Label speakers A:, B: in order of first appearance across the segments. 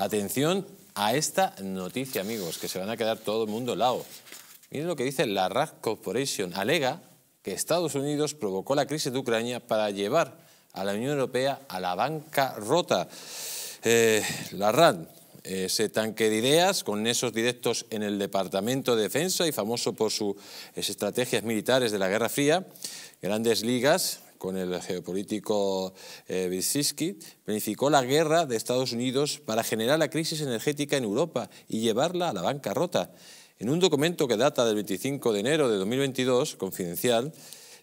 A: Atención a esta noticia, amigos, que se van a quedar todo el mundo lado. Miren lo que dice la RAD Corporation. Alega que Estados Unidos provocó la crisis de Ucrania para llevar a la Unión Europea a la banca rota. Eh, la RAN, ese tanque de ideas con esos directos en el Departamento de Defensa y famoso por sus estrategias militares de la Guerra Fría, grandes ligas con el geopolítico eh, planificó la guerra de Estados Unidos para generar la crisis energética en Europa y llevarla a la bancarrota. En un documento que data del 25 de enero de 2022, confidencial,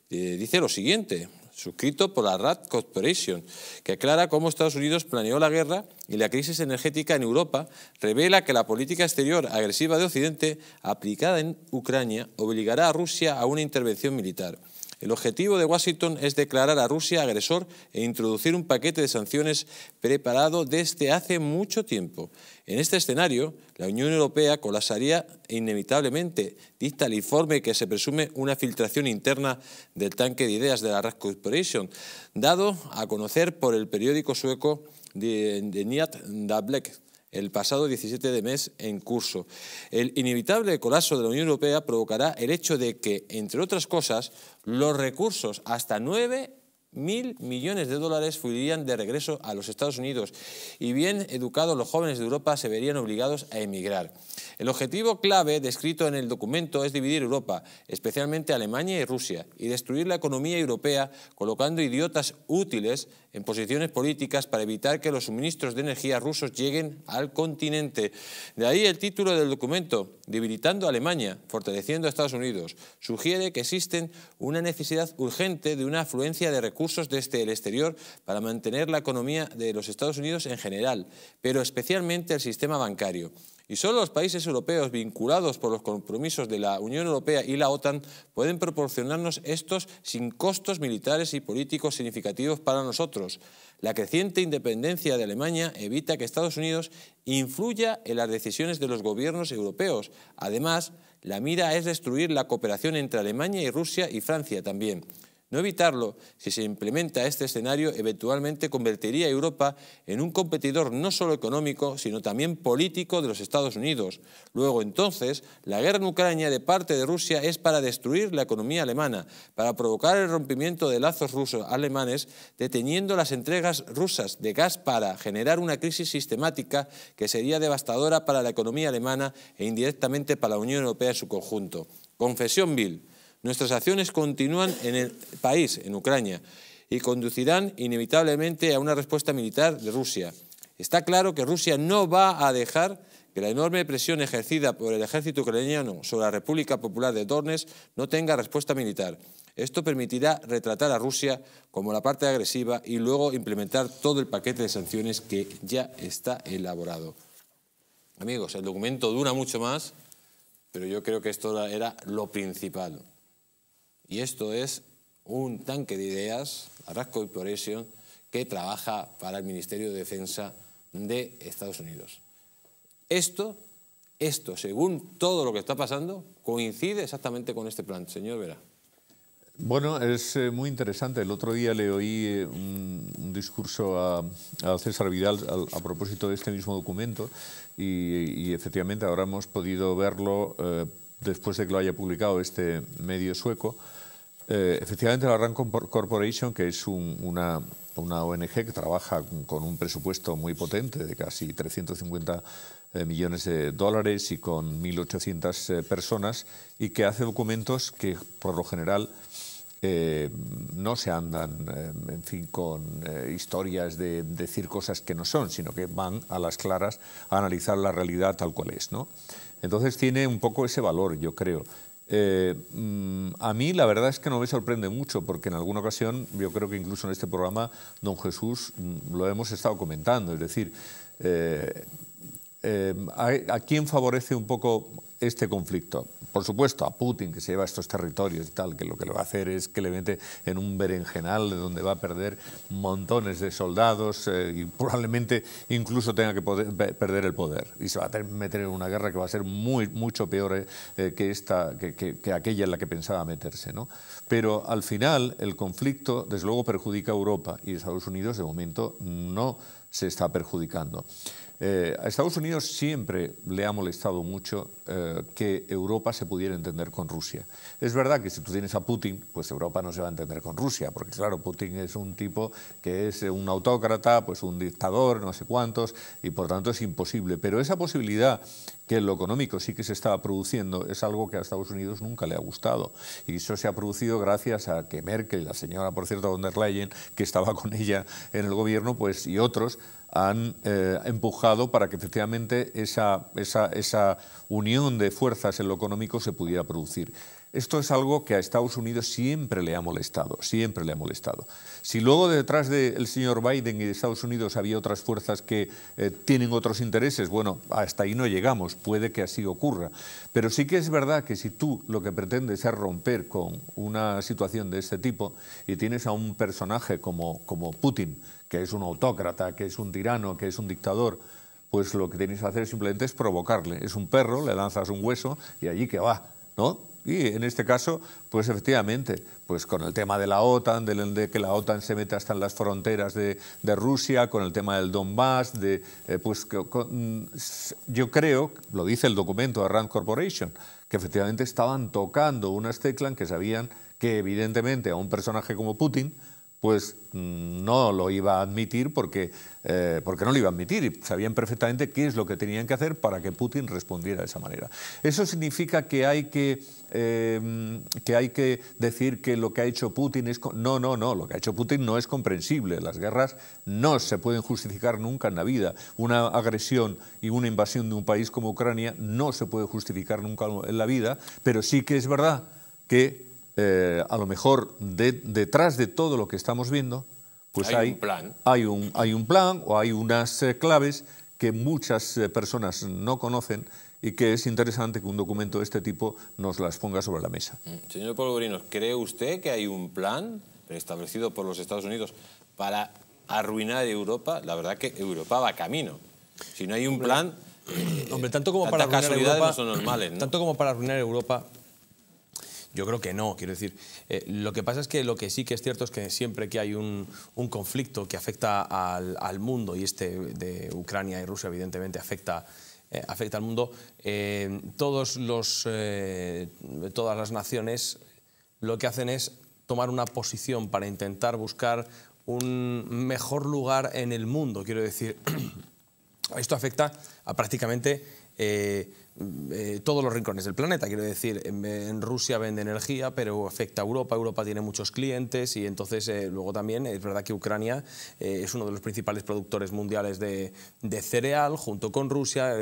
A: eh, dice lo siguiente, suscrito por la RAD Corporation, que aclara cómo Estados Unidos planeó la guerra y la crisis energética en Europa, revela que la política exterior agresiva de Occidente aplicada en Ucrania obligará a Rusia a una intervención militar. El objetivo de Washington es declarar a Rusia agresor e introducir un paquete de sanciones preparado desde hace mucho tiempo. En este escenario, la Unión Europea colapsaría inevitablemente, dicta el informe que se presume una filtración interna del tanque de ideas de la ras Corporation, dado a conocer por el periódico sueco The eh, Niat Dablek el pasado 17 de mes en curso. El inevitable colapso de la Unión Europea provocará el hecho de que, entre otras cosas, los recursos hasta 9 mil millones de dólares fluirían de regreso a los Estados Unidos y bien educados los jóvenes de Europa se verían obligados a emigrar. El objetivo clave descrito en el documento es dividir Europa, especialmente Alemania y Rusia, y destruir la economía europea colocando idiotas útiles en posiciones políticas para evitar que los suministros de energía rusos lleguen al continente. De ahí el título del documento, Debilitando a Alemania, fortaleciendo a Estados Unidos. Sugiere que existe una necesidad urgente de una afluencia de recursos desde el exterior para mantener la economía de los Estados Unidos en general, pero especialmente el sistema bancario. Y solo los países europeos vinculados por los compromisos de la Unión Europea y la OTAN pueden proporcionarnos estos sin costos militares y políticos significativos para nosotros. La creciente independencia de Alemania evita que Estados Unidos influya en las decisiones de los gobiernos europeos. Además, la mira es destruir la cooperación entre Alemania y Rusia y Francia también. No evitarlo, si se implementa este escenario, eventualmente convertiría a Europa en un competidor no solo económico, sino también político de los Estados Unidos. Luego, entonces, la guerra en Ucrania de parte de Rusia es para destruir la economía alemana, para provocar el rompimiento de lazos rusos alemanes, deteniendo las entregas rusas de gas para generar una crisis sistemática que sería devastadora para la economía alemana e indirectamente para la Unión Europea en su conjunto. Confesión Bill. Nuestras acciones continúan en el país, en Ucrania, y conducirán inevitablemente a una respuesta militar de Rusia. Está claro que Rusia no va a dejar que la enorme presión ejercida por el ejército ucraniano sobre la República Popular de Donetsk no tenga respuesta militar. Esto permitirá retratar a Rusia como la parte agresiva y luego implementar todo el paquete de sanciones que ya está elaborado. Amigos, el documento dura mucho más, pero yo creo que esto era lo principal. Y esto es un tanque de ideas, Arras Corporation, que trabaja para el Ministerio de Defensa de Estados Unidos. Esto, esto, según todo lo que está pasando, coincide exactamente con este plan. Señor Vera.
B: Bueno, es eh, muy interesante. El otro día le oí eh, un, discurso a, César Vidal a, propósito de este mismo documento y, efectivamente ahora hemos podido verlo eh, después de que lo haya publicado este medio sueco, eh, efectivamente la RAN Corporation, que es una, ONG que trabaja con un presupuesto muy potente de casi 350 eh, millones de dólares y con 1.800 eh, personas, y que hace documentos que por lo general no se andan, en fin, con historias de, de decir cosas que no son, sino que van a las claras a analizar la realidad tal cual es. ¿no? Entonces tiene un poco ese valor, yo creo. Eh, mm, a mí la verdad es que no me sorprende mucho, porque en alguna ocasión, yo creo que incluso en este programa, don Jesús mm, lo hemos estado comentando, es decir, eh, eh, a, quién favorece un poco este conflicto. Por supuesto, a Putin, que se lleva estos territorios y tal, que lo que le va a hacer es que le mete en un berenjenal donde va a perder montones de soldados eh, y probablemente incluso tenga que perder el poder. Y se va a meter en una guerra que va a ser muy, mucho peor eh, eh, que, esta, que, aquella en la que pensaba meterse. ¿no? Pero al final el conflicto, desde luego, perjudica a Europa y Estados Unidos de momento no se está perjudicando. Eh, a Estados Unidos siempre le ha molestado mucho eh, que Europa se pudiera entender con Rusia. Es verdad que si tú tienes a Putin, pues Europa no se va a entender con Rusia, porque claro, Putin es un tipo que es un autócrata, pues un dictador, no sé cuántos, y por tanto es imposible. Pero esa posibilidad que en lo económico sí que se estaba produciendo es algo que a Estados Unidos nunca le ha gustado. Y eso se ha producido gracias a que Merkel, la señora, por cierto, von der Leyen, que estaba con ella en el gobierno, pues, y otros, han eh, empujado para que efectivamente esa, esa, esa unión de fuerzas en lo económico se pudiera producir. Esto es algo que a Estados Unidos siempre le ha molestado, siempre le ha molestado. Si luego detrás del señor Biden y de Estados Unidos había otras fuerzas que eh, tienen otros intereses, bueno, hasta ahí no llegamos, puede que así ocurra. Pero sí que es verdad que si tú lo que pretendes es romper con una situación de este tipo y tienes a un personaje como, como Putin, que es un autócrata, que es un tirano, que es un dictador, pues lo que tenéis que hacer simplemente es provocarle. Es un perro, le lanzas un hueso y allí que va, ¿no? Y en este caso, pues efectivamente, pues con el tema de la OTAN, de, que la OTAN se mete hasta en las fronteras de, Rusia, con el tema del Donbass, de, eh, pues mm, yo creo, lo dice el documento de Rand Corporation, que efectivamente estaban tocando unas teclas que sabían que evidentemente a un personaje como Putin, pues no lo iba a admitir porque, eh, porque no lo iba a admitir y sabían perfectamente qué es lo que tenían que hacer para que Putin respondiera de esa manera. Eso significa que hay que, em, que, hay que decir que lo que ha hecho Putin es... No, no, no, lo que ha hecho Putin no es comprensible. Las guerras no se pueden justificar nunca en la vida. Una agresión y una invasión de un país como Ucrania no se puede justificar nunca en la vida, pero sí que es verdad que eh, a lo mejor detrás de todo lo que estamos viendo, pues hay, un, plan. hay, un, plan o hay unas eh, claves que muchas eh, personas no conocen y que es interesante que un documento de este tipo nos las ponga sobre la mesa.
A: Mm, señor Polvorinos, ¿cree usted que hay un plan establecido por los Estados Unidos para arruinar Europa? La verdad que Europa va camino. Si no
C: hay un plan... Hombre, tanto como para arruinar Tanto como para arruinar Europa, yo creo que no, quiero decir. Eh, lo que pasa es que lo que sí que es cierto es que siempre que hay un, conflicto que afecta al, mundo, y este de Ucrania y Rusia evidentemente afecta, eh, afecta al mundo, eh, todos los, todas las naciones lo que hacen es tomar una posición para intentar buscar un mejor lugar en el mundo, quiero decir. Esto afecta a prácticamente eh, eh, todos los rincones del planeta. Quiero decir, en, Rusia vende energía, pero afecta a Europa, Europa tiene muchos clientes y entonces eh, luego también es verdad que Ucrania es uno de los principales productores mundiales de, de cereal, junto con Rusia,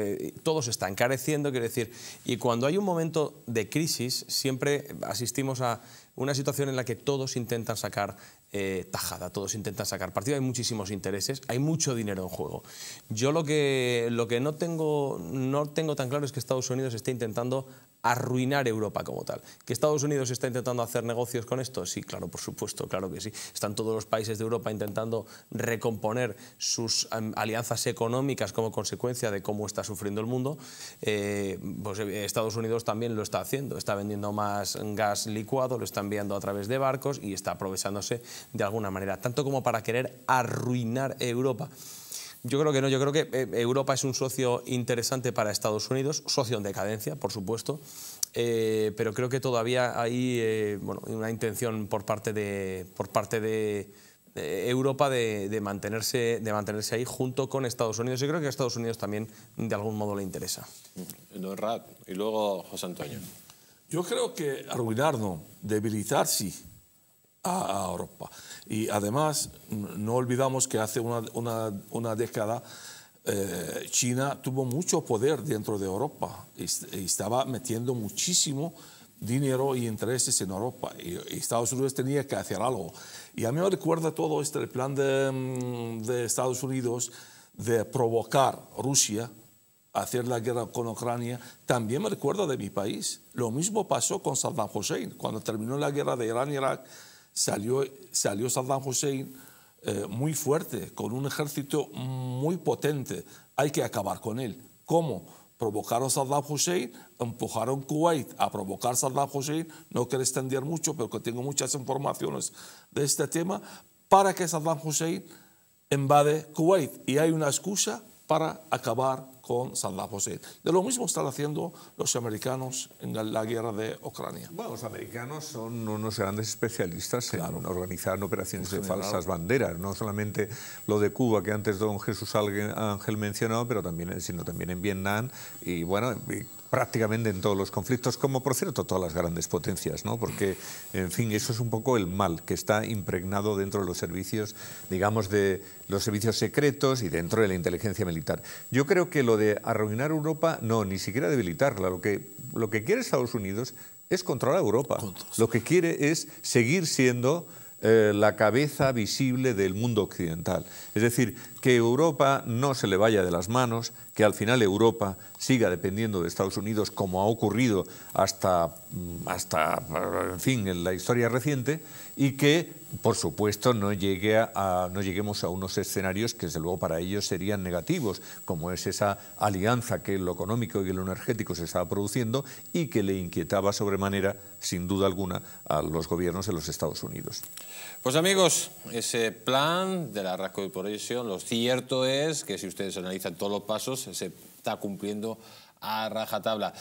C: todo se está encareciendo, quiero decir, y cuando hay un momento de crisis siempre asistimos a una situación en la que todos intentan sacar eh, tajada, todos intentan sacar partido, hay muchísimos intereses, hay mucho dinero en juego. Yo lo que, lo que no, tengo, no tengo tan claro es que Estados Unidos esté intentando arruinar Europa como tal. ¿Que Estados Unidos está intentando hacer negocios con esto? Sí, claro, por supuesto, claro que sí. Están todos los países de Europa intentando recomponer sus em, alianzas económicas como consecuencia de cómo está sufriendo el mundo. Eh, pues eh, Estados Unidos también lo está haciendo. Está vendiendo más gas licuado, lo está enviando a través de barcos y está aprovechándose de alguna manera, tanto como para querer arruinar Europa. Yo creo que no, yo creo que eh, Europa es un socio interesante para Estados Unidos, socio en decadencia, por supuesto, eh, pero creo que todavía hay eh, una intención por parte de, por parte de Europa de, mantenerse, de mantenerse ahí junto con Estados Unidos. Yo creo que a Estados Unidos también
D: de algún modo le interesa.
A: No Rat, y luego José Antonio.
D: Yo creo que arruinarnos, sí a Europa. Y además, no olvidamos que hace una, una, una década eh, China tuvo mucho poder dentro de Europa y, estaba metiendo muchísimo dinero y intereses en Europa. Y, Estados Unidos tenía que hacer algo. Y a mí me recuerda todo este plan de, mm, de Estados Unidos de provocar Rusia hacer la guerra con Ucrania, también me recuerda de mi país. Lo mismo pasó con Saddam Hussein. Cuando terminó la guerra de Irán-Irak, salió, salió Saddam Hussein eh, muy fuerte, con un ejército muy potente. Hay que acabar con él. ¿Cómo? Provocaron Saddam Hussein, empujaron Kuwait a provocar Saddam Hussein. No quiero extender mucho, pero tengo muchas informaciones de este tema, para que Saddam Hussein invade Kuwait. Y hay una excusa para acabar con Saddam Hussein. De lo mismo están haciendo los americanos en la, guerra de
B: Ucrania. Bueno, los americanos son unos grandes especialistas en organizar operaciones de falsas banderas, no solamente lo de Cuba que antes don Jesús Ángel mencionó, pero también, sino también en Vietnam y bueno, prácticamente en todos los conflictos, como por cierto todas las grandes potencias, ¿no? porque en fin, eso es un poco el mal que está impregnado dentro de los servicios, digamos, de los servicios secretos y dentro de la inteligencia militar. Yo creo que lo de arruinar Europa, no, ni siquiera debilitarla. Lo que, lo que quiere Estados Unidos es controlar Europa. Lo que quiere es seguir siendo eh, la cabeza visible del mundo occidental. Es decir, que Europa no se le vaya de las manos, que al final Europa siga dependiendo de Estados Unidos como ha ocurrido hasta, mm, hasta en fin, en la historia reciente, y que, por supuesto, no, llegue a, no lleguemos a unos escenarios que, desde luego, para ellos serían negativos, como es esa alianza que en lo económico y en lo energético se estaba produciendo y que le inquietaba sobremanera, sin duda alguna, a los gobiernos de los Estados Unidos.
A: Pues amigos, ese plan de la recuperación, los cierto es que si ustedes analizan todos los pasos, se está cumpliendo a rajatabla.